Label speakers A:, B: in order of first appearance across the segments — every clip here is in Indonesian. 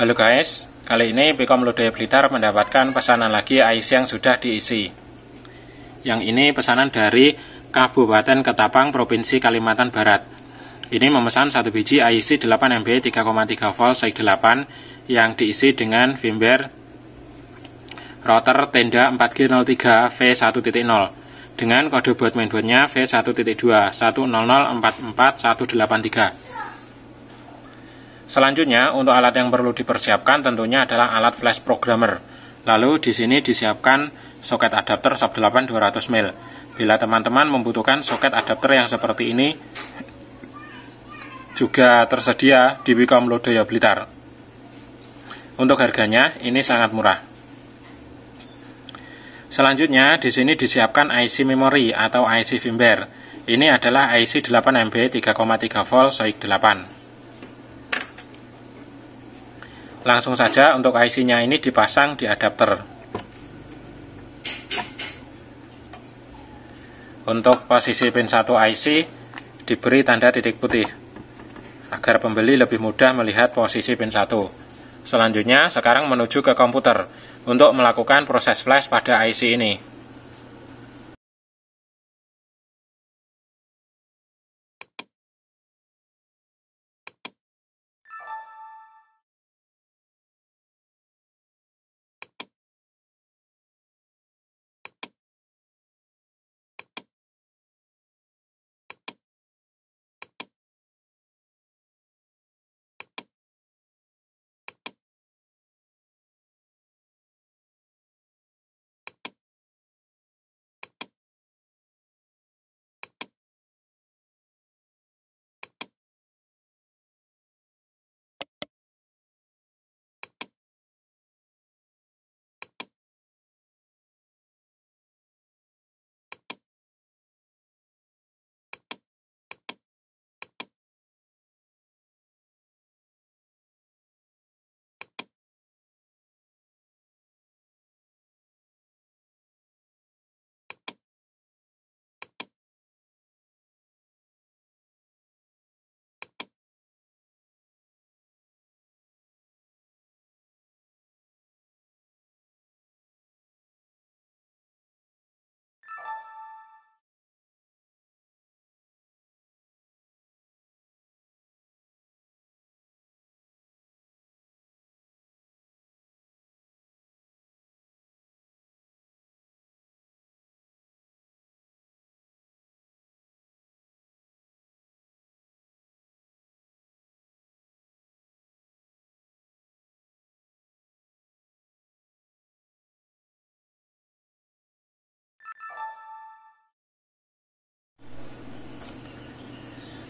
A: Halo guys, kali ini Bekom Lodaya Blitar mendapatkan pesanan lagi IC yang sudah diisi. Yang ini pesanan dari Kabupaten Ketapang, Provinsi Kalimantan Barat. Ini memesan satu biji IC 8 MB 3,3 volt SAIC 8 yang diisi dengan firmware router Tenda 4G03 V1.0 dengan kode buat mainboardnya V1.2 10044183183. Selanjutnya, untuk alat yang perlu dipersiapkan tentunya adalah alat flash programmer. Lalu di sini disiapkan soket adapter sub 8 200 mil. Bila teman-teman membutuhkan soket adapter yang seperti ini juga tersedia di Wicom Lodaya Blitar. Untuk harganya ini sangat murah. Selanjutnya di sini disiapkan IC memory atau IC firmware. Ini adalah IC 8 MB 3,3 volt SOIC 8 langsung saja untuk IC-nya ini dipasang di adapter. Untuk posisi pin 1 IC diberi tanda titik putih agar pembeli lebih mudah melihat posisi pin 1. Selanjutnya, sekarang menuju ke komputer untuk melakukan proses flash pada IC ini.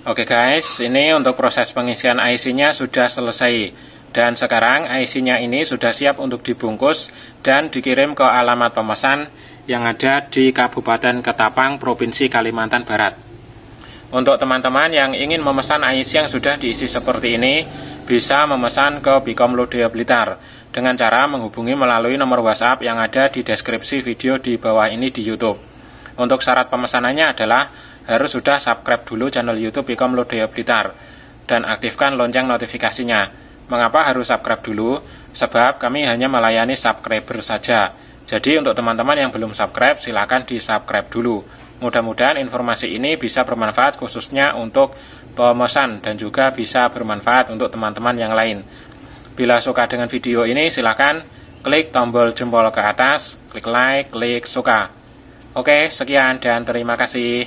A: Oke guys, ini untuk proses pengisian IC-nya sudah selesai. Dan sekarang IC-nya ini sudah siap untuk dibungkus dan dikirim ke alamat pemesan yang ada di Kabupaten Ketapang, Provinsi Kalimantan Barat. Untuk teman-teman yang ingin memesan IC yang sudah diisi seperti ini, bisa memesan ke Bicom Lodea Blitar dengan cara menghubungi melalui nomor WhatsApp yang ada di deskripsi video di bawah ini di YouTube. Untuk syarat pemesanannya adalah harus sudah subscribe dulu channel YouTube Pikom Lodaya Blitar dan aktifkan lonceng notifikasinya. Mengapa harus subscribe dulu? Sebab kami hanya melayani subscriber saja. Jadi untuk teman-teman yang belum subscribe, silakan di-subscribe dulu. Mudah-mudahan informasi ini bisa bermanfaat khususnya untuk pemesan dan juga bisa bermanfaat untuk teman-teman yang lain. Bila suka dengan video ini, silakan klik tombol jempol ke atas, klik like, klik suka. Oke, sekian dan terima kasih.